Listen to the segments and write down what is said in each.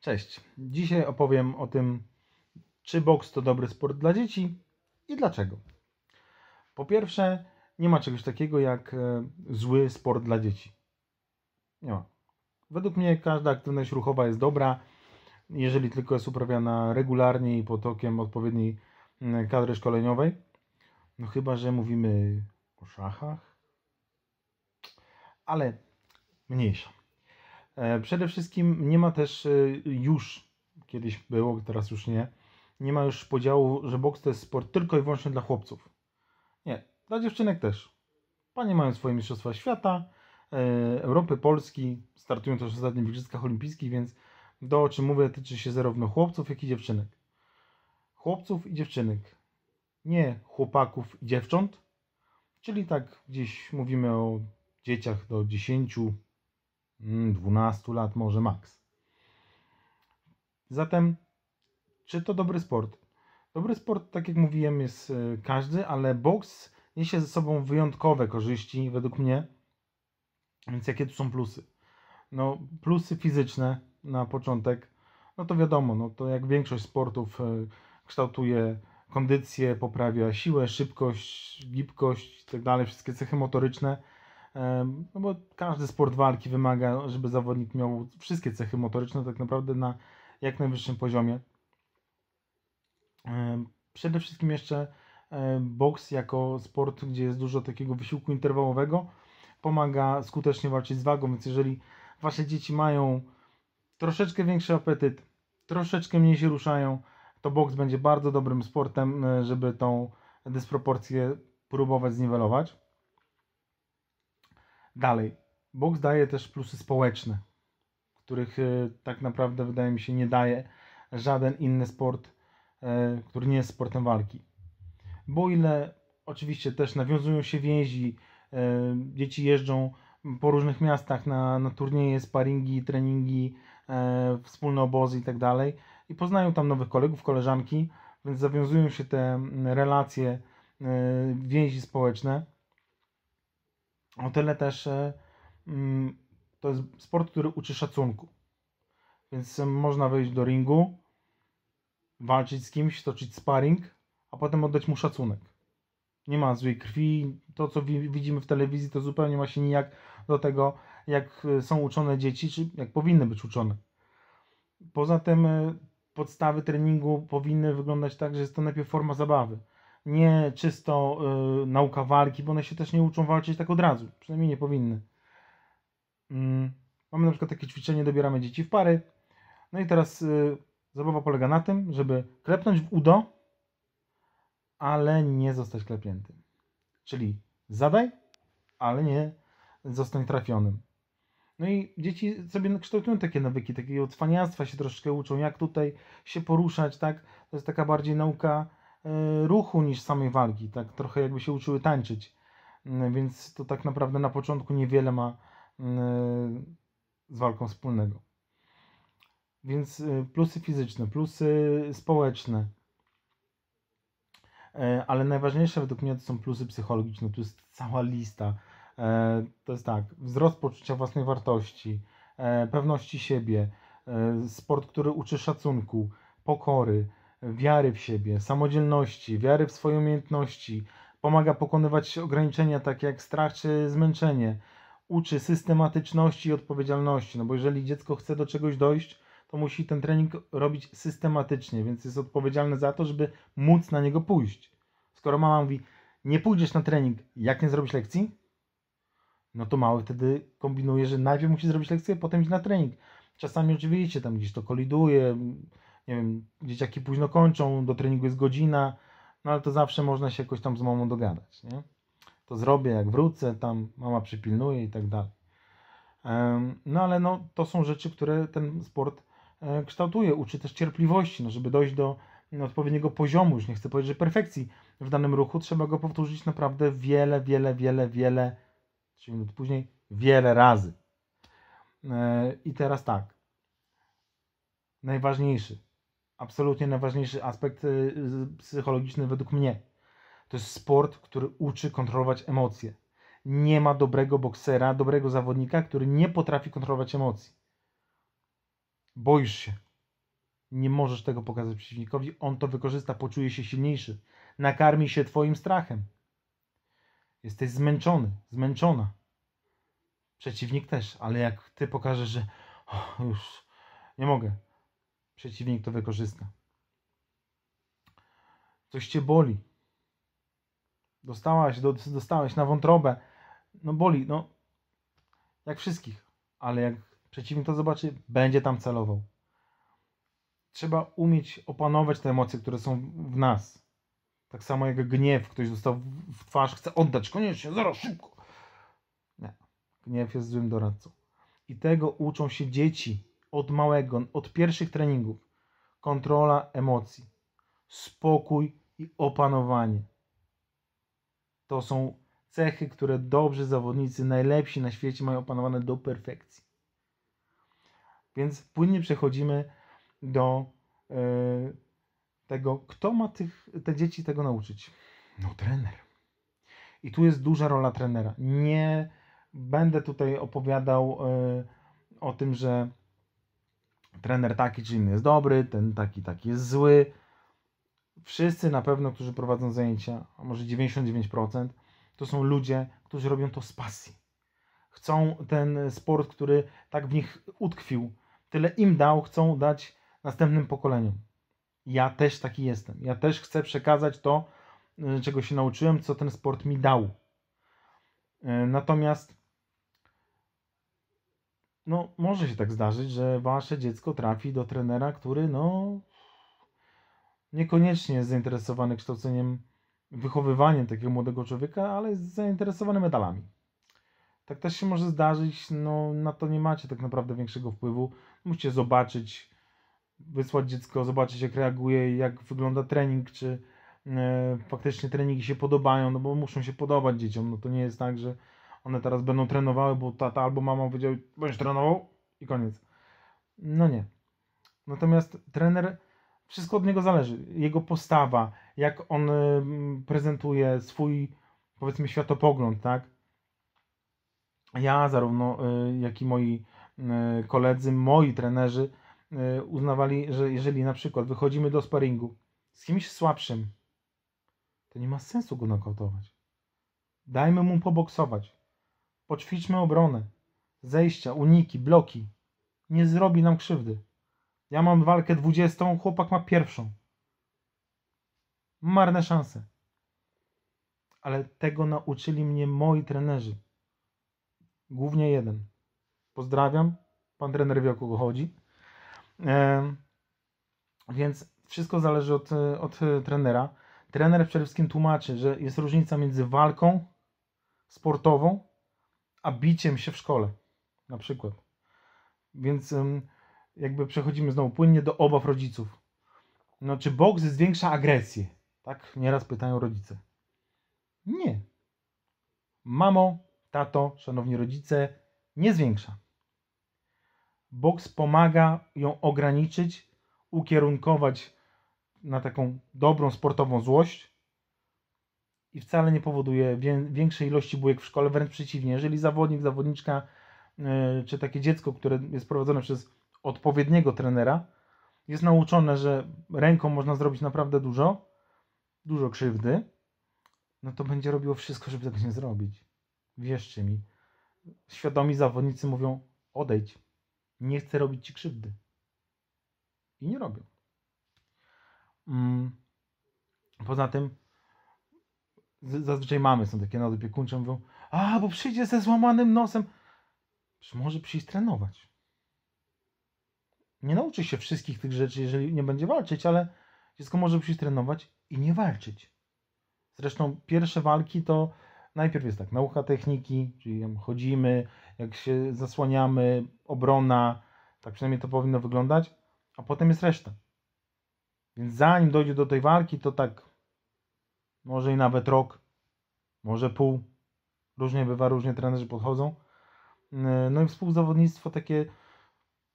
Cześć. Dzisiaj opowiem o tym, czy boks to dobry sport dla dzieci i dlaczego. Po pierwsze, nie ma czegoś takiego jak e, zły sport dla dzieci. Nie ma. Według mnie każda aktywność ruchowa jest dobra, jeżeli tylko jest uprawiana regularnie i potokiem odpowiedniej kadry szkoleniowej. No chyba, że mówimy o szachach, ale mniejsza. E, przede wszystkim nie ma też e, już, kiedyś było, teraz już nie, nie ma już podziału, że boks to jest sport tylko i wyłącznie dla chłopców. Nie, dla dziewczynek też. Panie mają swoje Mistrzostwa Świata, e, Europy, Polski, startują też w ostatnich Igrzyskach Olimpijskich, więc to, o czym mówię, tyczy się zarówno chłopców, jak i dziewczynek. Chłopców i dziewczynek, nie chłopaków i dziewcząt, czyli tak gdzieś mówimy o dzieciach do 10, 12 mm, lat może maks. Zatem, czy to dobry sport? Dobry sport, tak jak mówiłem, jest y, każdy, ale boks niesie ze sobą wyjątkowe korzyści, według mnie. Więc jakie tu są plusy? No, plusy fizyczne na początek, no to wiadomo, no to jak większość sportów y, kształtuje kondycję, poprawia siłę, szybkość, gibkość itd., tak wszystkie cechy motoryczne no bo każdy sport walki wymaga, żeby zawodnik miał wszystkie cechy motoryczne tak naprawdę na jak najwyższym poziomie. Przede wszystkim jeszcze boks jako sport, gdzie jest dużo takiego wysiłku interwałowego, pomaga skutecznie walczyć z wagą, więc jeżeli Wasze dzieci mają troszeczkę większy apetyt, troszeczkę mniej się ruszają, to boks będzie bardzo dobrym sportem, e, żeby tą dysproporcję próbować zniwelować. Dalej, boks daje też plusy społeczne, których e, tak naprawdę wydaje mi się nie daje żaden inny sport, e, który nie jest sportem walki. Bo ile oczywiście też nawiązują się więzi, e, dzieci jeżdżą po różnych miastach na, na turnieje, sparingi, treningi, wspólne obozy i tak dalej i poznają tam nowych kolegów, koleżanki, więc zawiązują się te relacje, więzi społeczne o tyle też e, mm, to jest sport, który uczy szacunku. Więc e, można wejść do ringu, walczyć z kimś, toczyć sparring, a potem oddać mu szacunek. Nie ma złej krwi. To, co widzimy w telewizji, to zupełnie ma się nijak do tego, jak e, są uczone dzieci, czy jak powinny być uczone. Poza tym podstawy treningu powinny wyglądać tak, że jest to najpierw forma zabawy nie czysto y, nauka walki, bo one się też nie uczą walczyć tak od razu. Przynajmniej nie powinny. Mm, mamy na przykład takie ćwiczenie, dobieramy dzieci w pary. No i teraz y, zabawa polega na tym, żeby klepnąć w udo, ale nie zostać klepniętym. Czyli zadaj, ale nie zostań trafionym. No i dzieci sobie kształtują takie nawyki, takiego cwaniactwa się troszeczkę uczą, jak tutaj się poruszać, tak? To jest taka bardziej nauka E, ruchu niż samej walki, tak trochę jakby się uczyły tańczyć, mm, więc to tak naprawdę na początku niewiele ma mm, e, z walką wspólnego. Więc e, plusy fizyczne, plusy społeczne, ale najważniejsze według mnie to są plusy psychologiczne, to jest cała lista. To jest tak, wzrost poczucia własnej wartości, pewności siebie, sport, który uczy szacunku, pokory, wiary w siebie, samodzielności, wiary w swoje umiejętności, pomaga pokonywać ograniczenia takie jak strach czy zmęczenie, uczy systematyczności i odpowiedzialności, no bo jeżeli dziecko chce do czegoś dojść, to musi ten trening robić systematycznie, więc jest odpowiedzialny za to, żeby móc na niego pójść. Skoro mama mówi, nie pójdziesz na trening, jak nie zrobić lekcji? No to mały wtedy kombinuje, że najpierw musi zrobić lekcję, potem iść na trening. Czasami oczywiście tam gdzieś to koliduje, nie wiem, dzieciaki późno kończą, do treningu jest godzina, no ale to zawsze można się jakoś tam z mamą dogadać, nie? To zrobię, jak wrócę, tam mama przypilnuje i tak dalej. No ale no, to są rzeczy, które ten sport e, kształtuje, uczy też cierpliwości, no, żeby dojść do no, odpowiedniego poziomu, już nie chcę powiedzieć, że perfekcji w danym ruchu, trzeba go powtórzyć naprawdę wiele, wiele, wiele, wiele, 3 minut później, wiele razy. E, I teraz tak, najważniejszy, absolutnie najważniejszy aspekt y, psychologiczny według mnie. To jest sport, który uczy kontrolować emocje. Nie ma dobrego boksera, dobrego zawodnika, który nie potrafi kontrolować emocji. Boisz się. Nie możesz tego pokazać przeciwnikowi. On to wykorzysta, poczuje się silniejszy. Nakarmi się Twoim strachem. Jesteś zmęczony, zmęczona. Przeciwnik też, ale jak Ty pokażesz, że oh, już nie mogę, przeciwnik to wykorzysta. Coś cię boli. Dostałaś, do, dostałeś na wątrobę. No boli, no. Jak wszystkich. Ale jak przeciwnik to zobaczy, będzie tam celował. Trzeba umieć opanować te emocje, które są w nas. Tak samo jak gniew, ktoś dostał w twarz, chce oddać, koniecznie, zaraz, szybko. Nie. Gniew jest złym doradcą. I tego uczą się dzieci od małego, od pierwszych treningów. Kontrola emocji, spokój i opanowanie. To są cechy, które dobrzy zawodnicy, najlepsi na świecie mają opanowane do perfekcji. Więc płynnie przechodzimy do yy, tego, kto ma tych, te dzieci tego nauczyć. No, trener. I tu jest duża rola trenera. Nie będę tutaj opowiadał yy, o tym, że trener taki czy inny jest dobry, ten taki, taki jest zły. Wszyscy na pewno, którzy prowadzą zajęcia, a może 99%, to są ludzie, którzy robią to z pasji. Chcą ten sport, który tak w nich utkwił, tyle im dał, chcą dać następnym pokoleniom. Ja też taki jestem. Ja też chcę przekazać to, e, czego się nauczyłem, co ten sport mi dał. E, natomiast no, może się tak zdarzyć, że wasze dziecko trafi do trenera, który no, niekoniecznie jest zainteresowany kształceniem, wychowywaniem takiego młodego człowieka, ale jest zainteresowany medalami. Tak też się może zdarzyć, no na to nie macie tak naprawdę większego wpływu. Musicie zobaczyć, wysłać dziecko, zobaczyć jak reaguje, jak wygląda trening, czy e, faktycznie treningi się podobają, no bo muszą się podobać dzieciom. No to nie jest tak, że one teraz będą trenowały, bo tata albo mama powiedział, będziesz trenował i koniec. No nie. Natomiast trener, wszystko od niego zależy. Jego postawa, jak on y, prezentuje swój, powiedzmy, światopogląd, tak? Ja, zarówno y, jak i moi y, koledzy, moi trenerzy uznawali, że jeżeli na przykład wychodzimy do sparingu z kimś słabszym, to nie ma sensu go nokautować. Dajmy mu poboksować. Poćwiczmy obronę. Zejścia, uniki, bloki. Nie zrobi nam krzywdy. Ja mam walkę dwudziestą, chłopak ma pierwszą. Marne szanse. Ale tego nauczyli mnie moi trenerzy. Głównie jeden. Pozdrawiam. Pan trener wie o kogo chodzi. E, więc wszystko zależy od, od trenera. Trener przede wszystkim tłumaczy, że jest różnica między walką sportową a biciem się w szkole na przykład. Więc jakby przechodzimy znowu płynnie do obaw rodziców. No, czy boks zwiększa agresję? Tak nieraz pytają rodzice. Nie. Mamo, tato, szanowni rodzice, nie zwiększa. Boks pomaga ją ograniczyć, ukierunkować na taką dobrą sportową złość, i wcale nie powoduje większej ilości bułek w szkole, wręcz przeciwnie. Jeżeli zawodnik, zawodniczka e, czy takie dziecko, które jest prowadzone przez odpowiedniego trenera, jest nauczone, że ręką można zrobić naprawdę dużo, dużo krzywdy, no to będzie robiło wszystko, żeby tego nie zrobić. Wierzcie mi. Świadomi zawodnicy mówią: odejdź, nie chcę robić ci krzywdy. I nie robią. Mm. Poza tym, zazwyczaj mamy są takie opiekuńcze, mówią, a bo przyjdzie ze złamanym nosem. Może przyjść trenować. Nie nauczy się wszystkich tych rzeczy, jeżeli nie będzie walczyć, ale dziecko może przyjść trenować i nie walczyć. Zresztą pierwsze walki to najpierw jest tak, nauka techniki, czyli chodzimy, jak się zasłaniamy, obrona, tak przynajmniej to powinno wyglądać, a potem jest reszta. Więc zanim dojdzie do tej walki, to tak może i nawet rok, może pół. Różnie bywa, różnie trenerzy podchodzą. Yy, no i współzawodnictwo takie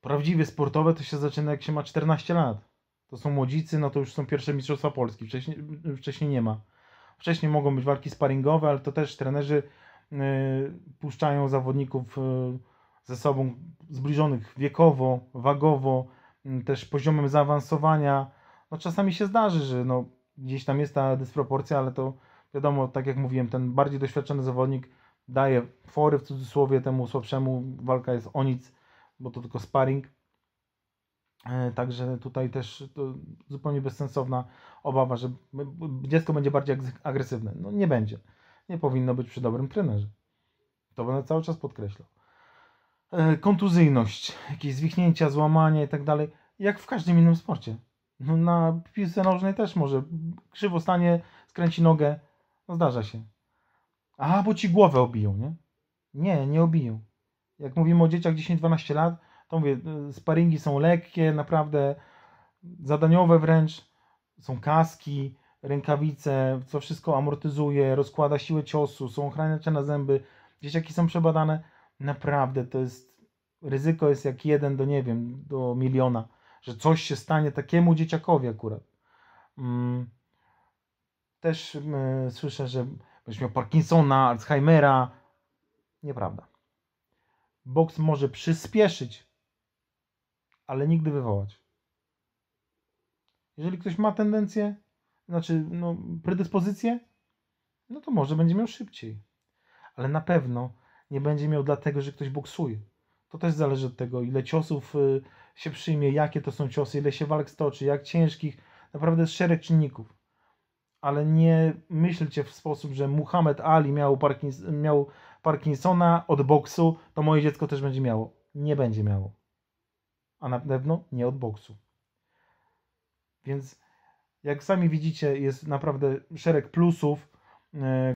prawdziwie sportowe to się zaczyna jak się ma 14 lat. To są młodzicy, no to już są pierwsze mistrzostwa Polski, wcześniej, yy, wcześniej nie ma. Wcześniej mogą być walki sparingowe, ale to też trenerzy yy, puszczają zawodników yy, ze sobą zbliżonych wiekowo, wagowo, yy, też poziomem zaawansowania. No czasami się zdarzy, że no gdzieś tam jest ta dysproporcja, ale to wiadomo, tak jak mówiłem, ten bardziej doświadczony zawodnik daje fory w cudzysłowie temu słabszemu, walka jest o nic, bo to tylko sparring. E, także tutaj też to zupełnie bezsensowna obawa, że dziecko będzie bardziej agresywne. No nie będzie. Nie powinno być przy dobrym trenerze. To będę cały czas podkreślał. E, kontuzyjność, jakieś zwichnięcia, złamania i tak dalej, jak w każdym innym sporcie. No, na piłce nożnej też może. Krzywo stanie, skręci nogę. No zdarza się. A, bo ci głowę obiją, nie? Nie, nie obiją. Jak mówimy o dzieciach 10-12 lat, to mówię, y, sparingi są lekkie, naprawdę zadaniowe wręcz. Są kaski, rękawice, co wszystko amortyzuje, rozkłada siłę ciosu, są ochraniacze na zęby. Dzieciaki są przebadane. Naprawdę to jest, ryzyko jest jak jeden do, nie wiem, do miliona że coś się stanie takiemu dzieciakowi akurat. Mm. Też mm, słyszę, że będziesz miał Parkinsona, Alzheimera. Nieprawda. Boks może przyspieszyć, ale nigdy wywołać. Jeżeli ktoś ma tendencję, znaczy no, predyspozycję, no to może będzie miał szybciej. Ale na pewno nie będzie miał dlatego, że ktoś boksuje. To też zależy od tego, ile ciosów y, się przyjmie, jakie to są ciosy, ile się walk stoczy, jak ciężkich, naprawdę jest szereg czynników. Ale nie myślcie w sposób, że Muhammad Ali miał, Parkins miał Parkinsona od boksu, to moje dziecko też będzie miało. Nie będzie miało. A na pewno nie od boksu. Więc jak sami widzicie, jest naprawdę szereg plusów. E,